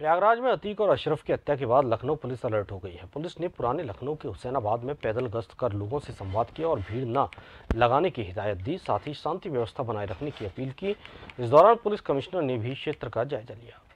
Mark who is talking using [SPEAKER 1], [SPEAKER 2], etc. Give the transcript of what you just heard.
[SPEAKER 1] प्रयागराज में अतीक और अशरफ की हत्या के बाद लखनऊ पुलिस अलर्ट हो गई है पुलिस ने पुराने लखनऊ के हुसैनाबाद में पैदल गश्त कर लोगों से संवाद किया और भीड़ न लगाने की हिदायत दी साथ ही शांति व्यवस्था बनाए रखने की अपील की इस दौरान पुलिस कमिश्नर ने भी क्षेत्र का जायजा लिया